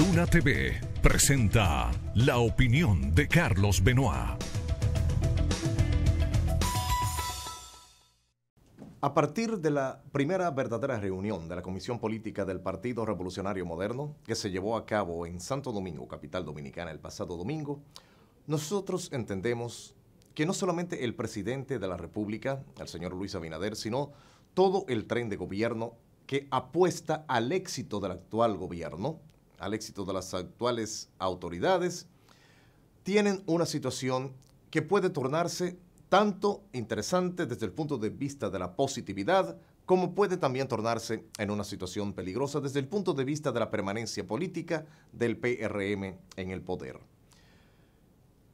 Luna TV presenta la opinión de Carlos Benoit. A partir de la primera verdadera reunión de la Comisión Política del Partido Revolucionario Moderno, que se llevó a cabo en Santo Domingo, capital dominicana, el pasado domingo, nosotros entendemos que no solamente el presidente de la República, el señor Luis Abinader, sino todo el tren de gobierno que apuesta al éxito del actual gobierno, al éxito de las actuales autoridades, tienen una situación que puede tornarse tanto interesante desde el punto de vista de la positividad, como puede también tornarse en una situación peligrosa desde el punto de vista de la permanencia política del PRM en el poder.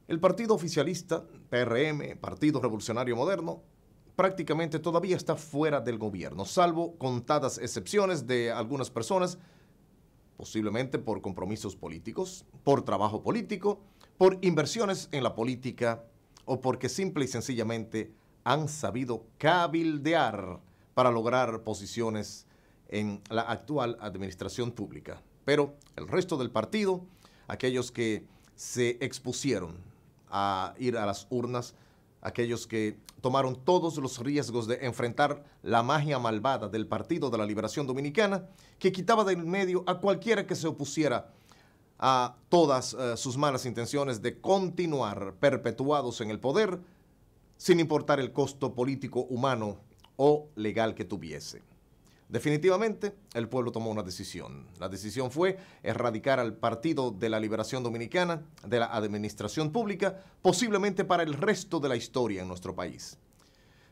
El partido oficialista, PRM, Partido Revolucionario Moderno, prácticamente todavía está fuera del gobierno, salvo contadas excepciones de algunas personas posiblemente por compromisos políticos, por trabajo político, por inversiones en la política o porque simple y sencillamente han sabido cabildear para lograr posiciones en la actual administración pública. Pero el resto del partido, aquellos que se expusieron a ir a las urnas, aquellos que tomaron todos los riesgos de enfrentar la magia malvada del Partido de la Liberación Dominicana, que quitaba de en medio a cualquiera que se opusiera a todas eh, sus malas intenciones de continuar perpetuados en el poder, sin importar el costo político, humano o legal que tuviese. Definitivamente, el pueblo tomó una decisión. La decisión fue erradicar al Partido de la Liberación Dominicana de la administración pública, posiblemente para el resto de la historia en nuestro país.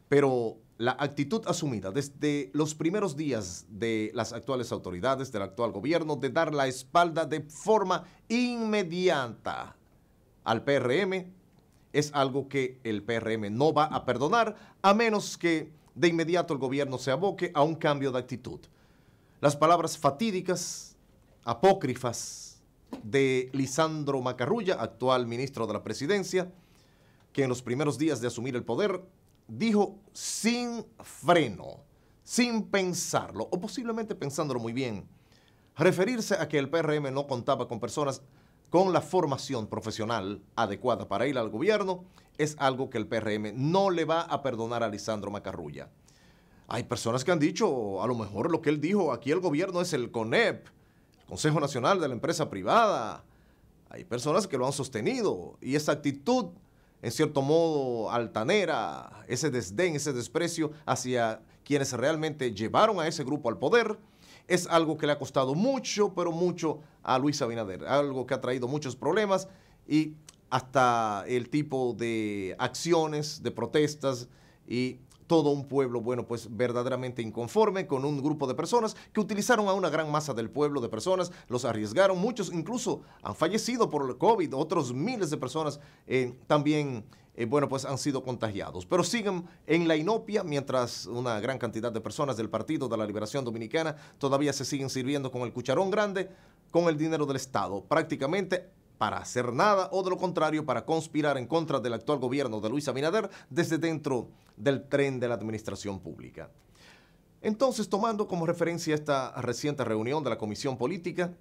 Pero la actitud asumida desde los primeros días de las actuales autoridades, del actual gobierno, de dar la espalda de forma inmediata al PRM, es algo que el PRM no va a perdonar, a menos que de inmediato el gobierno se aboque a un cambio de actitud. Las palabras fatídicas, apócrifas de Lisandro Macarrulla, actual ministro de la Presidencia, que en los primeros días de asumir el poder dijo sin freno, sin pensarlo, o posiblemente pensándolo muy bien, referirse a que el PRM no contaba con personas con la formación profesional adecuada para ir al gobierno es algo que el PRM no le va a perdonar a Lisandro Macarrulla. Hay personas que han dicho, a lo mejor lo que él dijo, aquí el gobierno es el CONEP, el Consejo Nacional de la Empresa Privada. Hay personas que lo han sostenido y esa actitud, en cierto modo, altanera, ese desdén, ese desprecio hacia quienes realmente llevaron a ese grupo al poder, es algo que le ha costado mucho, pero mucho a Luis Abinader. Algo que ha traído muchos problemas y hasta el tipo de acciones, de protestas y todo un pueblo, bueno, pues verdaderamente inconforme con un grupo de personas que utilizaron a una gran masa del pueblo de personas, los arriesgaron, muchos incluso han fallecido por el COVID, otros miles de personas eh, también eh, bueno, pues han sido contagiados. Pero siguen en la inopia mientras una gran cantidad de personas del Partido de la Liberación Dominicana todavía se siguen sirviendo con el cucharón grande, con el dinero del Estado, prácticamente para hacer nada o de lo contrario para conspirar en contra del actual gobierno de Luis Abinader desde dentro del tren de la administración pública. Entonces, tomando como referencia esta reciente reunión de la Comisión Política,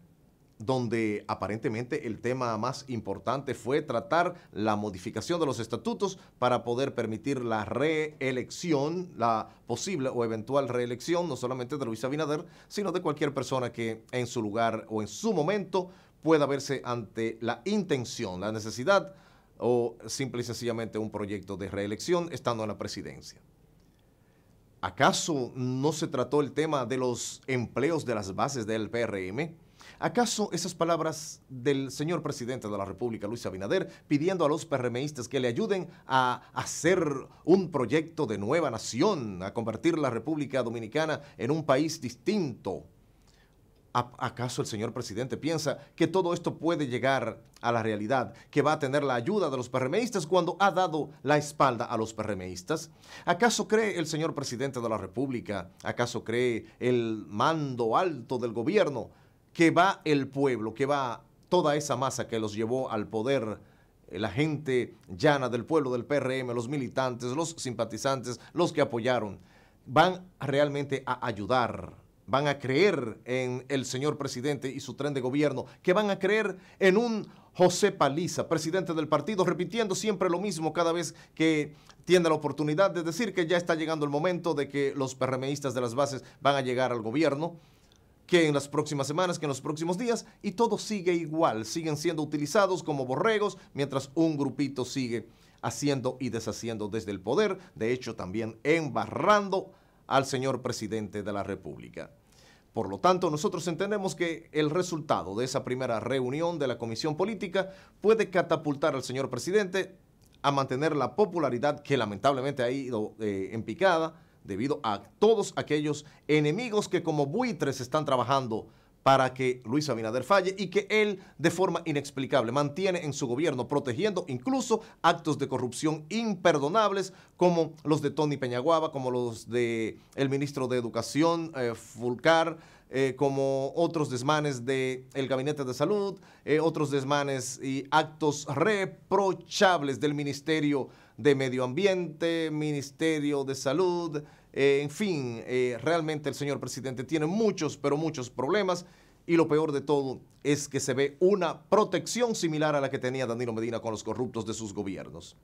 donde aparentemente el tema más importante fue tratar la modificación de los estatutos para poder permitir la reelección, la posible o eventual reelección, no solamente de Luis Abinader, sino de cualquier persona que en su lugar o en su momento pueda verse ante la intención, la necesidad o simple y sencillamente un proyecto de reelección estando en la presidencia. ¿Acaso no se trató el tema de los empleos de las bases del PRM? ¿Acaso esas palabras del señor presidente de la República, Luis Abinader, pidiendo a los PRMistas que le ayuden a hacer un proyecto de nueva nación, a convertir la República Dominicana en un país distinto? ¿Acaso el señor presidente piensa que todo esto puede llegar a la realidad, que va a tener la ayuda de los PRMistas cuando ha dado la espalda a los PRMistas? ¿Acaso cree el señor presidente de la República, acaso cree el mando alto del gobierno que va el pueblo, que va toda esa masa que los llevó al poder, eh, la gente llana del pueblo del PRM, los militantes, los simpatizantes, los que apoyaron, van realmente a ayudar van a creer en el señor presidente y su tren de gobierno, que van a creer en un José Paliza, presidente del partido, repitiendo siempre lo mismo cada vez que tiene la oportunidad de decir que ya está llegando el momento de que los PRMistas de las bases van a llegar al gobierno que en las próximas semanas, que en los próximos días, y todo sigue igual, siguen siendo utilizados como borregos mientras un grupito sigue haciendo y deshaciendo desde el poder, de hecho también embarrando al señor presidente de la República. Por lo tanto, nosotros entendemos que el resultado de esa primera reunión de la Comisión Política puede catapultar al señor presidente a mantener la popularidad que lamentablemente ha ido en eh, picada debido a todos aquellos enemigos que como buitres están trabajando para que Luis Abinader falle y que él, de forma inexplicable, mantiene en su gobierno protegiendo incluso actos de corrupción imperdonables como los de Tony Peñaguaba, como los de el ministro de Educación, eh, Fulcar, eh, como otros desmanes del el Gabinete de Salud, eh, otros desmanes y actos reprochables del Ministerio de Medio Ambiente, Ministerio de Salud, eh, en fin, eh, realmente el señor presidente tiene muchos, pero muchos problemas. Y lo peor de todo es que se ve una protección similar a la que tenía Danilo Medina con los corruptos de sus gobiernos.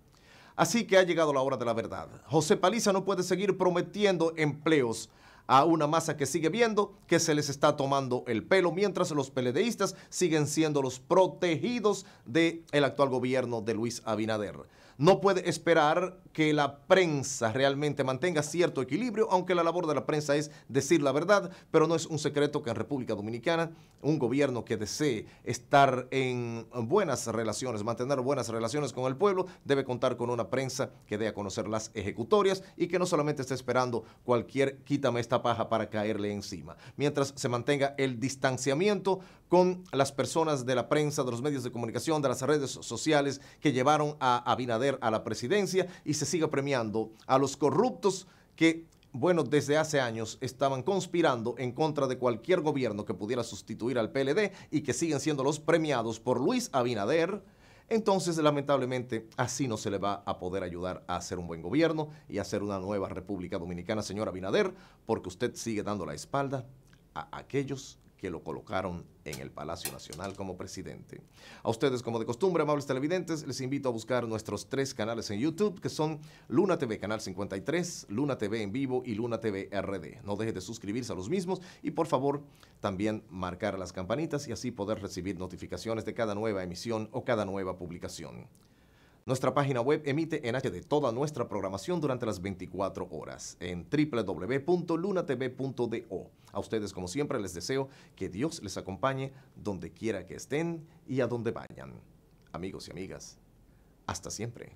Así que ha llegado la hora de la verdad. José Paliza no puede seguir prometiendo empleos a una masa que sigue viendo que se les está tomando el pelo, mientras los peledeístas siguen siendo los protegidos del el actual gobierno de Luis Abinader. No puede esperar que la prensa realmente mantenga cierto equilibrio, aunque la labor de la prensa es decir la verdad, pero no es un secreto que en República Dominicana un gobierno que desee estar en buenas relaciones, mantener buenas relaciones con el pueblo, debe contar con una prensa que dé a conocer las ejecutorias y que no solamente esté esperando cualquier quítame esta paja para caerle encima, mientras se mantenga el distanciamiento con las personas de la prensa, de los medios de comunicación, de las redes sociales que llevaron a Abinader a la presidencia y se siga premiando a los corruptos que bueno, desde hace años estaban conspirando en contra de cualquier gobierno que pudiera sustituir al PLD y que siguen siendo los premiados por Luis Abinader, entonces lamentablemente así no se le va a poder ayudar a hacer un buen gobierno y a hacer una nueva República Dominicana, señora Binader, porque usted sigue dando la espalda a aquellos que lo colocaron en el Palacio Nacional como presidente. A ustedes, como de costumbre, amables televidentes, les invito a buscar nuestros tres canales en YouTube, que son Luna TV Canal 53, Luna TV en vivo y Luna TV RD. No deje de suscribirse a los mismos y por favor también marcar las campanitas y así poder recibir notificaciones de cada nueva emisión o cada nueva publicación. Nuestra página web emite en de toda nuestra programación durante las 24 horas en www.lunatv.do. A ustedes, como siempre, les deseo que Dios les acompañe donde quiera que estén y a donde vayan. Amigos y amigas, hasta siempre.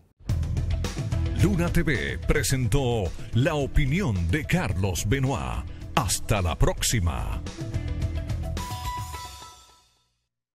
Luna TV presentó la opinión de Carlos Benoit. Hasta la próxima.